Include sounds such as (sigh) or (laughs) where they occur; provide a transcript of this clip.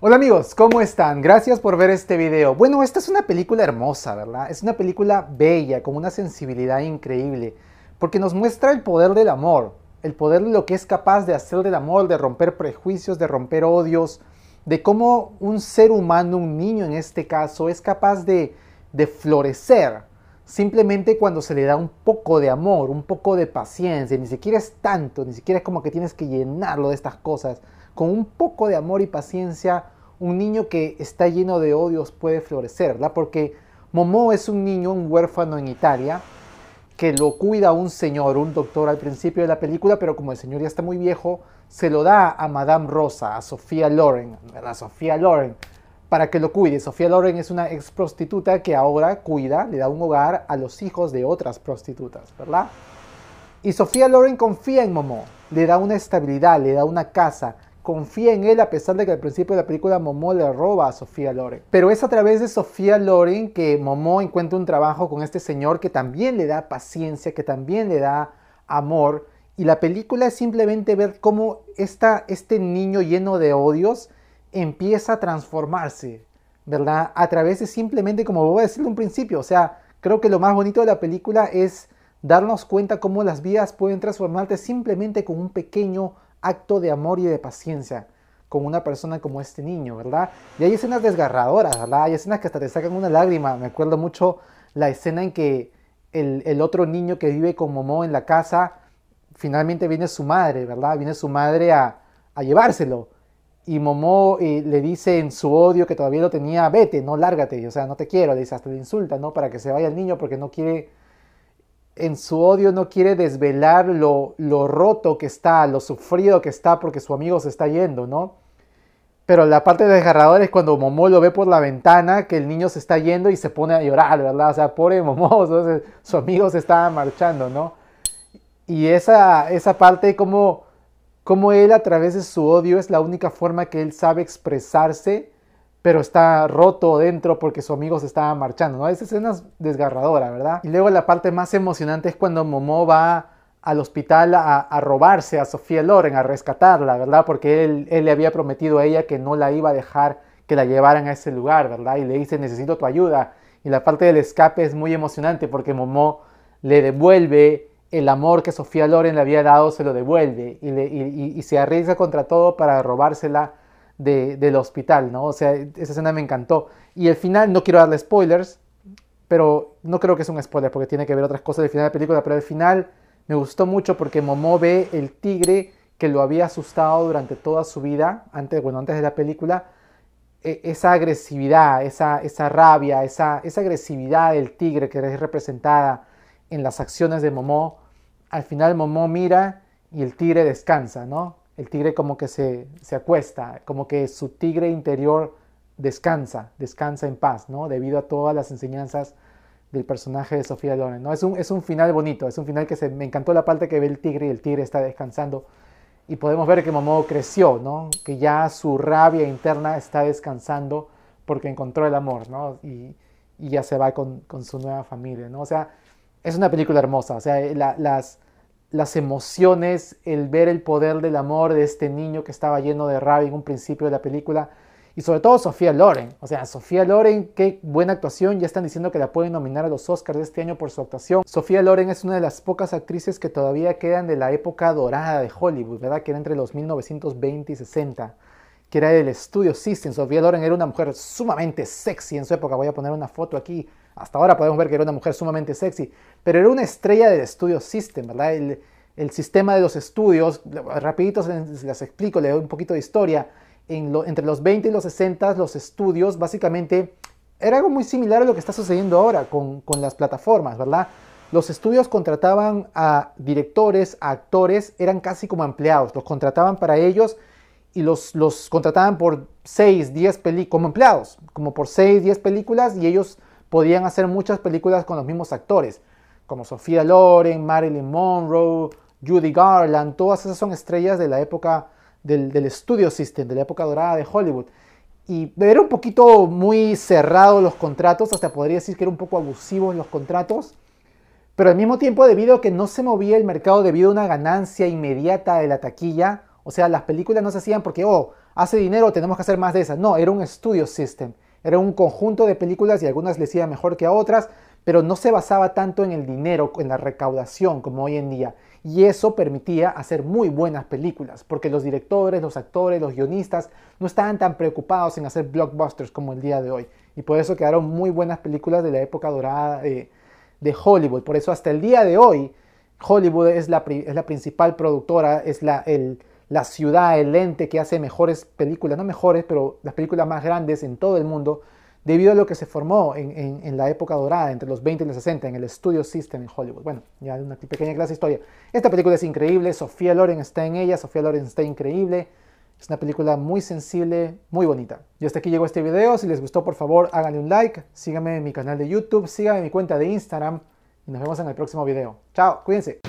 Hola amigos, ¿cómo están? Gracias por ver este video. Bueno, esta es una película hermosa, ¿verdad? Es una película bella, con una sensibilidad increíble, porque nos muestra el poder del amor, el poder de lo que es capaz de hacer del amor, de romper prejuicios, de romper odios, de cómo un ser humano, un niño en este caso, es capaz de, de florecer simplemente cuando se le da un poco de amor, un poco de paciencia, ni siquiera es tanto, ni siquiera es como que tienes que llenarlo de estas cosas con un poco de amor y paciencia, un niño que está lleno de odios puede florecer, ¿verdad? Porque Momo es un niño, un huérfano en Italia, que lo cuida un señor, un doctor al principio de la película, pero como el señor ya está muy viejo, se lo da a Madame Rosa, a Sofía Loren, verdad Sofía Loren, para que lo cuide. Sofía Loren es una ex prostituta que ahora cuida, le da un hogar a los hijos de otras prostitutas, ¿verdad? Y Sofía Loren confía en Momo, le da una estabilidad, le da una casa, confía en él a pesar de que al principio de la película Momo le roba a Sofía Loren. Pero es a través de Sofía Loren que Momó encuentra un trabajo con este señor que también le da paciencia, que también le da amor. Y la película es simplemente ver cómo está este niño lleno de odios empieza a transformarse, ¿verdad? A través de simplemente, como voy a decir un principio, o sea, creo que lo más bonito de la película es darnos cuenta cómo las vidas pueden transformarte simplemente con un pequeño acto de amor y de paciencia con una persona como este niño, ¿verdad? Y hay escenas desgarradoras, ¿verdad? Hay escenas que hasta te sacan una lágrima. Me acuerdo mucho la escena en que el, otro niño que vive con Momó en la casa, finalmente viene su madre, ¿verdad? Viene su madre a, llevárselo. Y Momó eh, le dice en su odio que todavía lo tenía, vete, no lárgate, o sea, no te quiero, le dice, hasta le insulta, ¿no? Para que se vaya el niño porque no quiere en su odio no quiere desvelar lo, lo, roto que está, lo sufrido que está porque su amigo se está yendo, ¿no? Pero la parte desgarradora es cuando Momo lo ve por la ventana, que el niño se está yendo y se pone a llorar, ¿verdad? O sea, pobre Momó, (laughs) su amigo se estaba marchando, ¿no? Y esa, esa parte, como, como él a través de su odio es la única forma que él sabe expresarse pero está roto dentro porque su amigo se estaba marchando, ¿no? Esa escena es desgarradora, ¿verdad? Y luego la parte más emocionante es cuando Momo va al hospital a, robarse a Sofía Loren, a rescatarla, ¿verdad? Porque él, le había prometido a ella que no la iba a dejar que la llevaran a ese lugar, ¿verdad? Y le dice, necesito tu ayuda. Y la parte del escape es muy emocionante porque Momo le devuelve el amor que Sofía Loren le había dado, se lo devuelve y, y se arriesga contra todo para robársela del hospital, ¿no? O sea, esa escena me encantó. Y el final, no quiero darle spoilers, pero no creo que es un spoiler porque tiene que ver otras cosas del final de la película, pero el final me gustó mucho porque Momo ve el tigre que lo había asustado durante toda su vida, antes, bueno, antes de la película, e, esa agresividad, esa, rabia, esa, agresividad del tigre que es representada en las acciones de Momo, al final Momó mira y el tigre descansa, ¿no? el tigre como que se, acuesta, como que su tigre interior descansa, descansa en paz, ¿no? Debido a todas las enseñanzas del personaje de Sofía Loren, ¿no? Es un, es un final bonito, es un final que se, me encantó la parte que ve el tigre y el tigre está descansando. Y podemos ver que Momo creció, ¿no? Que ya su rabia interna está descansando porque encontró el amor, ¿no? Y, ya se va con, su nueva familia, ¿no? O sea, es una película hermosa, o sea, las las emociones, el ver el poder del amor de este niño que estaba lleno de rabia en un principio de la película. Y sobre todo Sofía Loren. O sea, Sofía Loren, qué buena actuación. Ya están diciendo que la pueden nominar a los Oscars de este año por su actuación. Sofía Loren es una de las pocas actrices que todavía quedan de la época dorada de Hollywood, ¿verdad? Que era entre los 1920 y 60. Que era el estudio System. Sofía Loren era una mujer sumamente sexy en su época. Voy a poner una foto aquí hasta ahora podemos ver que era una mujer sumamente sexy, pero era una estrella del estudio system, ¿verdad? El, sistema de los estudios, rapidito se les explico, le doy un poquito de historia. entre los 20 y los 60 los estudios básicamente era algo muy similar a lo que está sucediendo ahora con, las plataformas, ¿verdad? Los estudios contrataban a directores, a actores, eran casi como empleados, los contrataban para ellos y los, los contrataban por 6, 10 películas, como empleados, como por 6, 10 películas y ellos podían hacer muchas películas con los mismos actores, como Sofía Loren, Marilyn Monroe, Judy Garland, todas esas son estrellas de la época del, del Studio System, de la época dorada de Hollywood. Y era un poquito muy cerrado los contratos, hasta podría decir que era un poco en los contratos, pero al mismo tiempo debido a que no se movía el mercado debido a una ganancia inmediata de la taquilla, o sea, las películas no se hacían porque, oh, hace dinero, tenemos que hacer más de esas. No, era un Studio System. Era un conjunto de películas y algunas les iba mejor que a otras, pero no se basaba tanto en el dinero, en la recaudación como hoy en día. Y eso permitía hacer muy buenas películas, porque los directores, los actores, los guionistas no estaban tan preocupados en hacer blockbusters como el día de hoy. Y por eso quedaron muy buenas películas de la época dorada de, Hollywood. Por eso hasta el día de hoy Hollywood es la, principal productora, es la, el, la ciudad, el ente que hace mejores películas, no mejores, pero las películas más grandes en todo el mundo, debido a lo que se formó en, la época dorada, entre los 20 y los 60, en el Studio System en Hollywood. Bueno, ya una pequeña clase de historia. Esta película es increíble, Sofía Loren está en ella, Sofía Loren está increíble. Es una película muy sensible, muy bonita. Y hasta aquí llegó este video. Si les gustó, por favor, háganle un like. Síganme en mi canal de YouTube, síganme en mi cuenta de Instagram. Y nos vemos en el próximo video. Chao, cuídense.